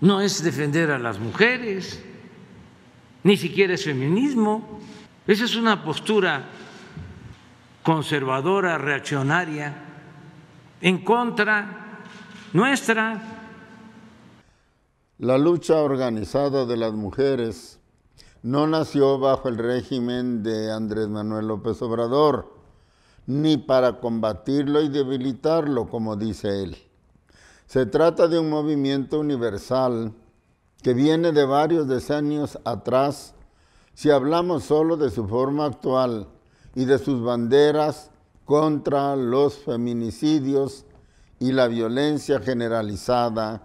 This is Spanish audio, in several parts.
no es defender a las mujeres, ni siquiera es feminismo. Esa es una postura conservadora, reaccionaria, en contra nuestra. La lucha organizada de las mujeres no nació bajo el régimen de Andrés Manuel López Obrador, ni para combatirlo y debilitarlo, como dice él se trata de un movimiento universal que viene de varios decenios atrás, si hablamos solo de su forma actual y de sus banderas contra los feminicidios y la violencia generalizada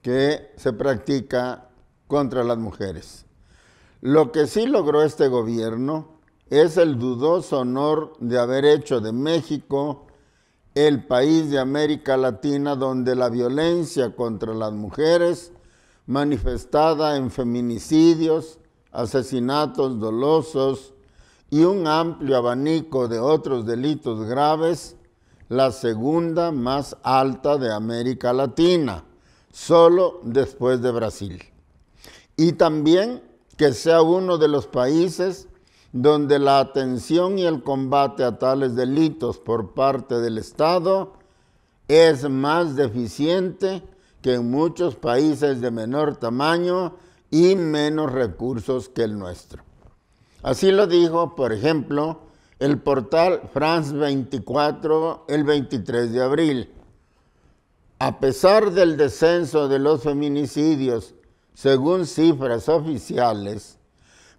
que se practica contra las mujeres. Lo que sí logró este gobierno es el dudoso honor de haber hecho de México el país de América Latina donde la violencia contra las mujeres, manifestada en feminicidios, asesinatos dolosos y un amplio abanico de otros delitos graves, la segunda más alta de América Latina, solo después de Brasil. Y también que sea uno de los países donde la atención y el combate a tales delitos por parte del Estado es más deficiente que en muchos países de menor tamaño y menos recursos que el nuestro. Así lo dijo, por ejemplo, el portal France 24 el 23 de abril. A pesar del descenso de los feminicidios, según cifras oficiales,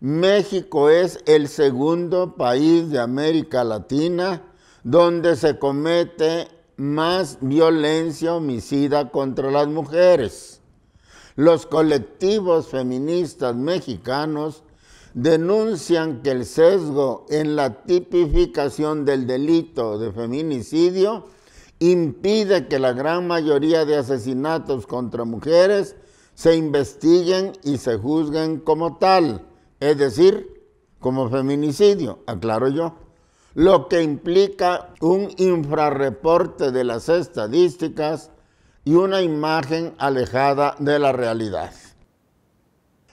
México es el segundo país de América Latina donde se comete más violencia homicida contra las mujeres. Los colectivos feministas mexicanos denuncian que el sesgo en la tipificación del delito de feminicidio impide que la gran mayoría de asesinatos contra mujeres se investiguen y se juzguen como tal es decir, como feminicidio, aclaro yo, lo que implica un infrarreporte de las estadísticas y una imagen alejada de la realidad.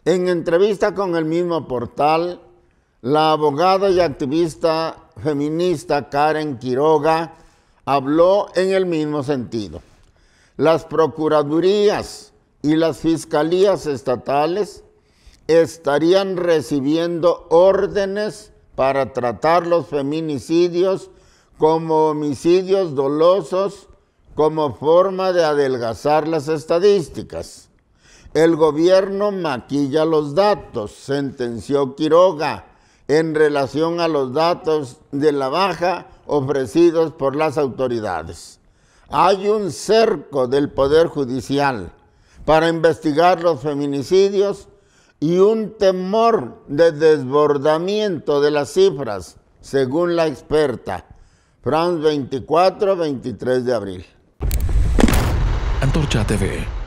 En entrevista con el mismo portal, la abogada y activista feminista Karen Quiroga habló en el mismo sentido. Las procuradurías y las fiscalías estatales estarían recibiendo órdenes para tratar los feminicidios como homicidios dolosos como forma de adelgazar las estadísticas. El gobierno maquilla los datos, sentenció Quiroga, en relación a los datos de la baja ofrecidos por las autoridades. Hay un cerco del Poder Judicial para investigar los feminicidios y un temor de desbordamiento de las cifras, según la experta. France 24, 23 de abril. Antorcha TV.